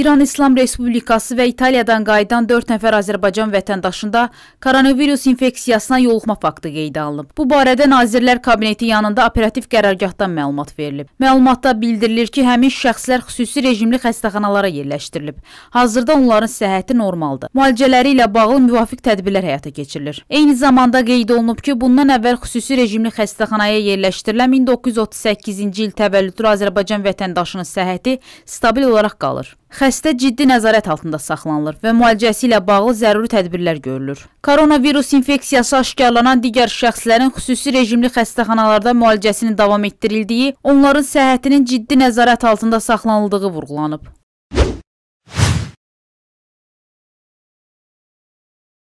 İran İslam Respublikası və İtaliyadan qayıdan 4 nəfər Azərbaycan vətəndaşında koronavirus infeksiyasına yoluxma faktı qeydə alınıb. Bu barədə Nazirlər Kabineti yanında operativ qərargahdan məlumat verilib. Məlumatda bildirilir ki, həmin şəxslər xüsusi rejimli xəstəxanalara yerləşdirilib. Hazırda onların səhhəti normaldır. Müalicələri ilə bağlı müvafiq tədbirlər həyata keçirilir. Eyni zamanda qeyd olunub ki, bundan əvvəl xüsusi rejimli xəstəxanaya yerləşdirilən 1938-ci il təvəllüdlü Azərbaycan vətəndaşının səhhəti stabil olaraq qalır. Xəstə Xəstə ciddi nəzarət altında saxlanılır və müalicəsi ilə bağlı zəruri tədbirlər görülür. Koronavirus infeksiyası aşkarlanan digər şəxslərin xüsusi rejimli xəstəxanalarda müalicəsinin davam etdirildiyi, onların səhhətinin ciddi nəzarət altında saxlanıldığı vurğulanıb.